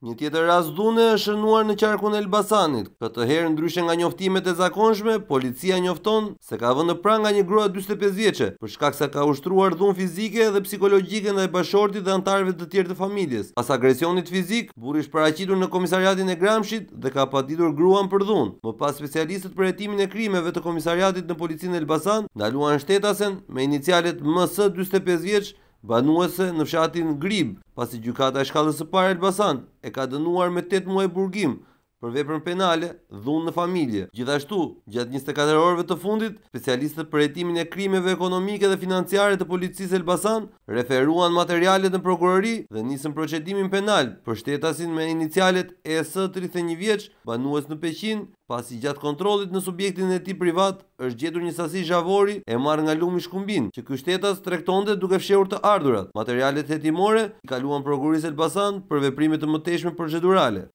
Një tjetër rast dhune është shënuar në qarkun e Elbasanit. Këtë herë ndryshe nga njoftimet e zakonshme, policia njofton se ka vënë pranë nga një grua 45 vjeqe, për shkak se ka ushtruar dhunë fizike dhe psikologjike ndaj bashorti dhe antarëve të tjerë të familjes. Pas agresionit fizik, burri është paraqitur në komisariatin e Gramshit dhe ka paditur gruan për dhunë. Më pas specialistët për hetimin e krimeve të komisariatit në policinë e Elbasan ndaluan shtetasen me inicialet MS 45 vjeç banuese në fshatin Grib, pasi gjykata e shkallës së parë Elbasan e ka dënuar me 8 muaj burgim për veprën penale, dhunë në familje. Gjithashtu, gjatë 24 orëve të fundit, specialistët për etimin e krimeve ekonomike dhe financiare të policisë Elbasan referuan materialet në prokurori dhe nisën procedimin penal për shtetasin me inicialet ES 31 vjeç banues në Peqin, pasi gjatë kontrollit në subjektin e tij privat është gjetur një sasi zhavori e marrë nga lumi Shkumbin, që ky shtetas rektonde duke fshehur të ardhurat. Materialet hetimore i kaluan prokurisë Elbasan për veprime të mëtejshme procedurale.